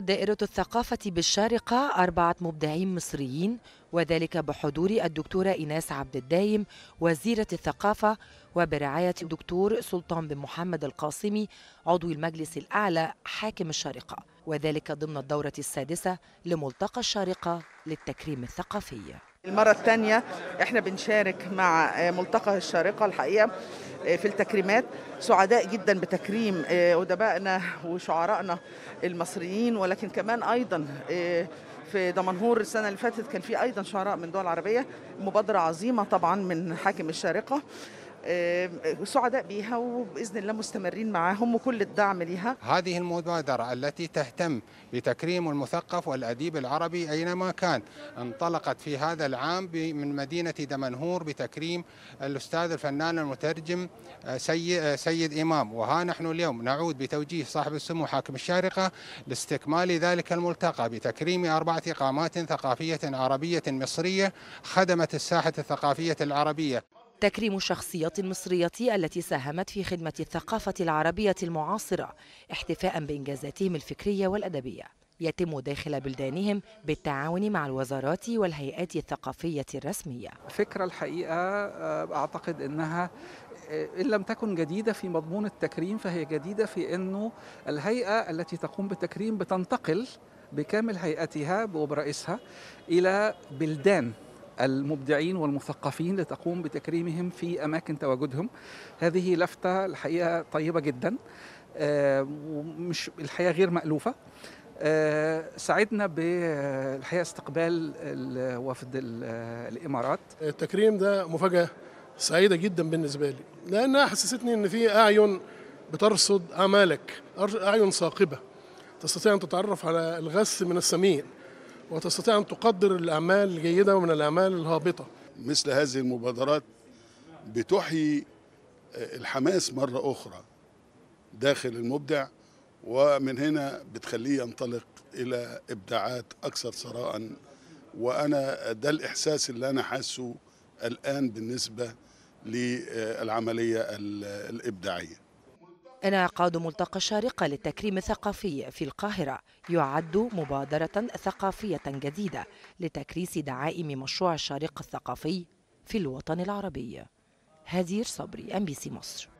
دائرة الثقافة بالشارقة أربعة مبدعين مصريين وذلك بحضور الدكتورة إيناس عبد الدايم وزيرة الثقافة وبرعاية الدكتور سلطان بن محمد القاسمي عضو المجلس الأعلى حاكم الشارقة وذلك ضمن الدورة السادسة لملتقى الشارقة للتكريم الثقافي المرة الثانية احنا بنشارك مع ملتقى الشارقة الحقيقة آه، في التكريمات سعداء جدا بتكريم آه، أدبائنا وشعرائنا المصريين ولكن كمان أيضا آه، في دمنهور السنة اللي فاتت كان في أيضا شعراء من دول عربية مبادرة عظيمة طبعا من حاكم الشارقة سعداء بها وباذن الله مستمرين معاهم وكل الدعم لها. هذه المبادره التي تهتم بتكريم المثقف والاديب العربي اينما كان، انطلقت في هذا العام من مدينه دمنهور بتكريم الاستاذ الفنان المترجم آه، سيد, آه، سيد امام، وها نحن اليوم نعود بتوجيه صاحب السمو حاكم الشارقه لاستكمال ذلك الملتقى بتكريم اربعه اقامات ثقافيه عربيه مصريه خدمت الساحه الثقافيه العربيه. تكريم الشخصيات المصرية التي ساهمت في خدمة الثقافة العربية المعاصرة احتفاء بإنجازاتهم الفكرية والأدبية يتم داخل بلدانهم بالتعاون مع الوزارات والهيئات الثقافية الرسمية فكرة الحقيقة آه، أعتقد أنها آه، إن لم تكن جديدة في مضمون التكريم فهي جديدة في أنه الهيئة التي تقوم بالتكريم بتنتقل بكامل هيئتها وبرئيسها إلى بلدان المبدعين والمثقفين لتقوم بتكريمهم في أماكن تواجدهم هذه لفتة الحقيقة طيبة جدا آه، ومش الحقيقة غير مألوفة آه، ساعدنا بالحقيقة استقبال وفد الإمارات آه، التكريم ده مفاجأة سعيدة جدا بالنسبة لي لأنها حسستني إن في أعين بترصد أعمالك أعين ثاقبة تستطيع أن تتعرف على الغث من السمين وتستطيع أن تقدر الأعمال الجيدة ومن الأعمال الهابطة مثل هذه المبادرات بتحيي الحماس مرة أخرى داخل المبدع ومن هنا بتخليه ينطلق إلى إبداعات أكثر ثراء وأنا ده الإحساس اللي أنا حاسه الآن بالنسبة للعملية الإبداعية انعقاد ملتقى الشارقة للتكريم الثقافي في القاهرة يعد مبادرة ثقافية جديدة لتكريس دعائم مشروع الشارقة الثقافي في الوطن العربي هدير صبري ام بي سي مصر